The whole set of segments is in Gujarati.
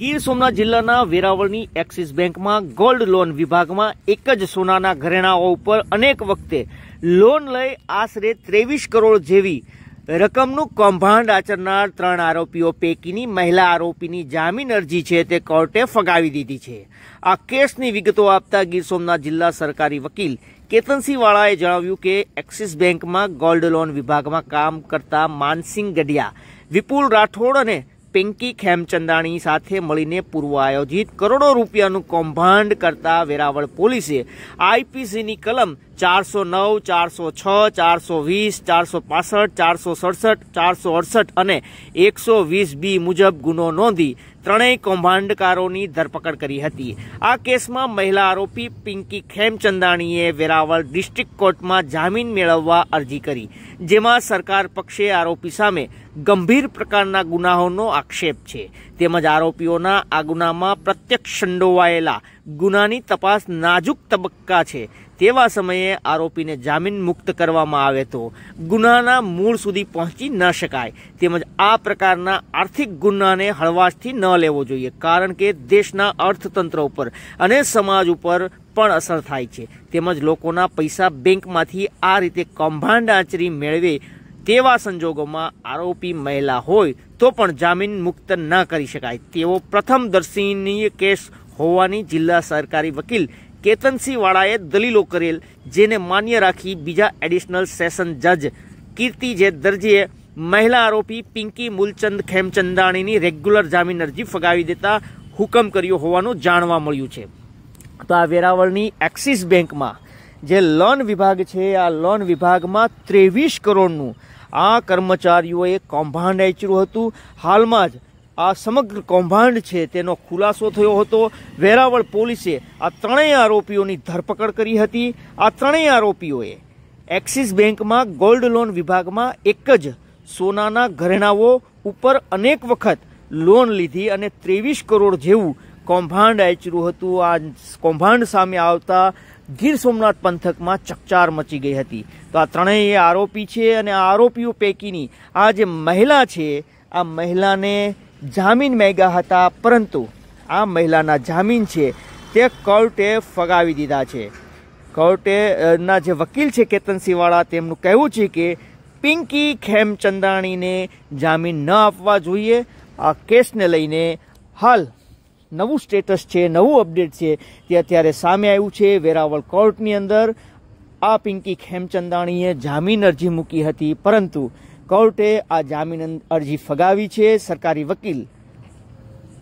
ગીર સોમનાથ જિલ્લાના વેરાવળની એક્સિસ બેંકમાં ગોલ્ડ લોન વિભાગમાં એક જ સોનાના ઘરેણાઓ ઉપર અનેક વખતે લોન લઈ આશરે ત્રેવીસ કરોડ જેવી રકમનું કૌભાંડ આચરનાર ત્રણ આરોપીઓ પૈકીની મહિલા આરોપીની જામીન અરજી છે તે કોર્ટે ફગાવી દીધી છે આ કેસની વિગતો આપતા ગીર સોમનાથ જિલ્લા સરકારી વકીલ કેતનસિંહવાળાએ જણાવ્યું કે એક્સિસ બેંકમાં ગોલ્ડ લોન વિભાગમાં કામ કરતા માનસિંહ ગઢિયા વિપુલ રાઠોડ અને પિંકી ખેમચંદાણી સાથે મળીને પૂર્વ આયોજિત કરોડો રૂપિયાનું કૌભાંડ કરતા વેરાવળ પોલીસે આઈપીસીની કલમ ચારસો નવ ચારસો છ ચારસો વીસ ચારસો પાસઠ ચારસો સડસઠ ચારસો અડસઠ અને એકસો વીસ બી મુજબ ગુનો નોંધી ત્રણેય કૌભાંડકારોની ધરપકડ કરી હતી આ કેસમાં મહિલા આરોપી પિંકી ખેમચંદાણીએ વેરાવળ ડિસ્ટ્રિક્ટ કોર્ટમાં જામીન મેળવવા અરજી કરી જેમાં સરકાર પક્ષે આરોપી સામે ગંભીર પ્રકારના ગુનાહોનો આક્ષેપ છે તેમજ આરોપીઓના આ ગુનામાં પ્રત્યક્ષ સંડોવાયેલા ગુનાની તપાસ નાજુક તબક્કા છે તેવા સમયે આરોપીને જામીન મુક્ત કરવામાં આવે તો ગુનાના મૂળ સુધી પહોંચી ન શકાય તેમજ આ પ્રકારના આર્થિક ગુનાને હળવાશથી ન લેવો જોઈએ કારણ કે દેશના અર્થતંત્ર ઉપર અને સમાજ ઉપર પણ અસર થાય છે તેમજ લોકોના પૈસા બેંકમાંથી આ રીતે કૌભાંડ આચરી મેળવે તેવા સંજોગોમાં આરોપી મહિલા હોય તો પણ જામીન મુક્ત ન કરી શકાય તેવો પ્રથમ દર્શનીય કેસ હોવાની જિલ્લા સરકારી વકીલ કેતનસિંહ વાળાએ દલીલો કરેલ જેને માન્ય રાખી બીજા એડિશનલ સેશન જજ કીર્તિ જે દરજીએ મહિલા આરોપી પિંકી મૂલચંદ ખેમચંદાણીની રેગ્યુલર જામીન અરજી ફગાવી દેતા હુકમ કર્યો હોવાનું જાણવા મળ્યું છે તો આ વેરાવળની એક્સિસ બેંકમાં જે લોન વિભાગ છે આ લોન વિભાગમાં ત્રેવીસ કરોડનું આ કર્મચારીઓએ કૌભાંડ આચર્યું હતું હાલમાં જ આ સમગ્ર કૌભાંડ છે તેનો ખુલાસો થયો હતો વેરાવળ પોલીસે આ ત્રણેય આરોપીઓની ધરપકડ કરી હતી આ ત્રણેય આરોપીઓએ એક્સિસ બેંકમાં ગોલ્ડ લોન વિભાગમાં એક જ સોનાના ઘરેણાઓ ઉપર અનેક વખત લોન લીધી અને ત્રેવીસ કરોડ જેવું કૌભાંડ આચર્યું હતું આ કૌભાંડ સામે આવતા ગીર સોમનાથ પંથકમાં ચકચાર મચી ગઈ હતી તો આ ત્રણેય આરોપી છે અને આ આરોપીઓ પૈકીની આ જે મહિલા છે આ મહિલાને જામીન માંગ્યા હતા પરંતુ આ મહિલાના જામીન છે તે કોર્ટે ફગાવી દીધા છે કોર્ટેના જે વકીલ છે કેતનસિંહવાળા તેમનું કહેવું છે કે પિંકી ખેમચંદાણીને જામીન ન આપવા જોઈએ આ કેસને લઈને હાલ નવું સ્ટેટસ છે નવું અપડેટ છે તે અત્યારે સામે આવ્યું છે વેરાવળ કોર્ટની અંદર આ પિંકી ખેમચંદાણીએ જામીન અરજી મૂકી હતી પરંતુ કોર્ટે આ જામીન અરજી ફગાવી છે સરકારી વકીલ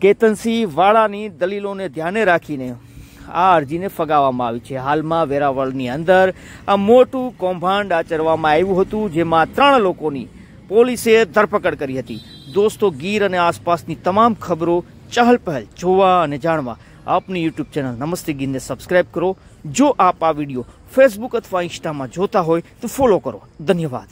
કેતનસિંહ વાળાની દલીલોને ધ્યાને રાખીને આ અરજીને ફગાવવામાં આવી છે હાલમાં વેરાવળની અંદર આ મોટું કૌભાંડ આચરવામાં આવ્યું હતું જેમાં ત્રણ લોકોની પોલીસે ધરપકડ કરી હતી દોસ્તો ગીર અને આસપાસની તમામ ખબરો ચહલપહલ જોવા અને જાણવા આપની યુટ્યુબ ચેનલ નમસ્તે ગીરને સબસ્ક્રાઈબ કરો જો આપ આ વિડીયો ફેસબુક અથવા ઇન્સ્ટામાં જોતા હોય તો ફોલો કરો ધન્યવાદ